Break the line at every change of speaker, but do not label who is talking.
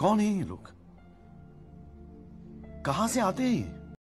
कौन है ये लोग कहां से आते हैं ये